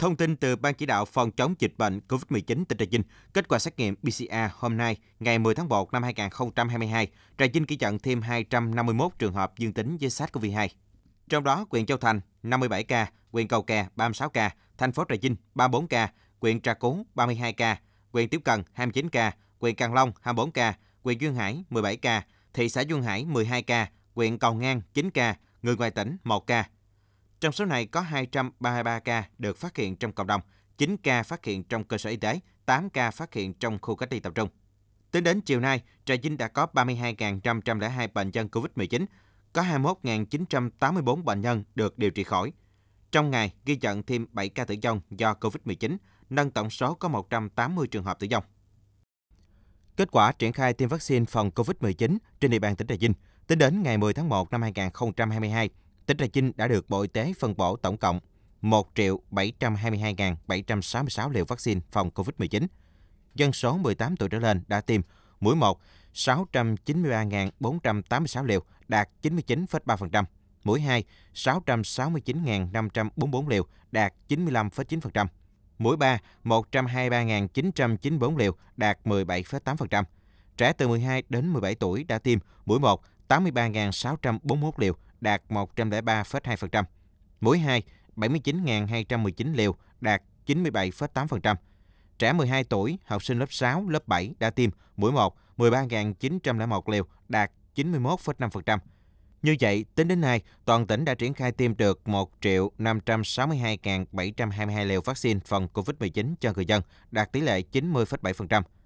Thông tin từ Ban chỉ đạo phòng chống dịch bệnh COVID-19 tỉnh Trà Vinh, kết quả xét nghiệm PCR hôm nay, ngày 10 tháng 1 năm 2022, Trà Vinh ghi nhận thêm 251 trường hợp dương tính với SARS-CoV-2. Trong đó, huyện Châu Thành 57 ca, huyện Cầu Kè 36 ca, thành phố Trà Vinh 34 ca, huyện Trà Cú 32 ca, huyện Tiếu Cần 29 ca, huyện Càng Long 24 ca, huyện Duyên Hải 17 ca, thị xã Duyên Hải 12 ca, huyện Cầu Ngang 9 ca, người ngoài tỉnh 1 ca, trong số này có 233 ca được phát hiện trong cộng đồng, 9 ca phát hiện trong cơ sở y tế, 8 ca phát hiện trong khu cách ly tập trung. Tính đến chiều nay, Trà Vinh đã có 32.502 bệnh nhân COVID-19, có 21.984 bệnh nhân được điều trị khỏi. Trong ngày, ghi nhận thêm 7 ca tử vong do COVID-19, nâng tổng số có 180 trường hợp tử vong. Kết quả triển khai tiêm vaccine phòng COVID-19 trên địa bàn tỉnh Trà Vinh tính đến ngày 10 tháng 1 năm 2022, tỉnh Trà Vinh đã được Bộ Y tế phân bổ tổng cộng 1 triệu 722.766 liều vaccine phòng COVID-19. Dân số 18 tuổi trở lên đã tiêm mũi 1 693.486 liều, đạt 99,3%, mũi 2 669.544 liều, đạt 95,9%, mũi 3 123.994 liều, đạt 17,8%. Trẻ từ 12 đến 17 tuổi đã tiêm mũi 1 83.641 liều, đạt 103,2%, mũi 2 79.219 liều đạt 97,8%. Trẻ 12 tuổi, học sinh lớp 6, lớp 7 đã tiêm mũi 1 13.901 liều đạt 91,5%. Như vậy, tính đến nay, toàn tỉnh đã triển khai tiêm được 1.562.722 liều vaccine phòng COVID-19 cho người dân, đạt tỷ lệ 90,7%.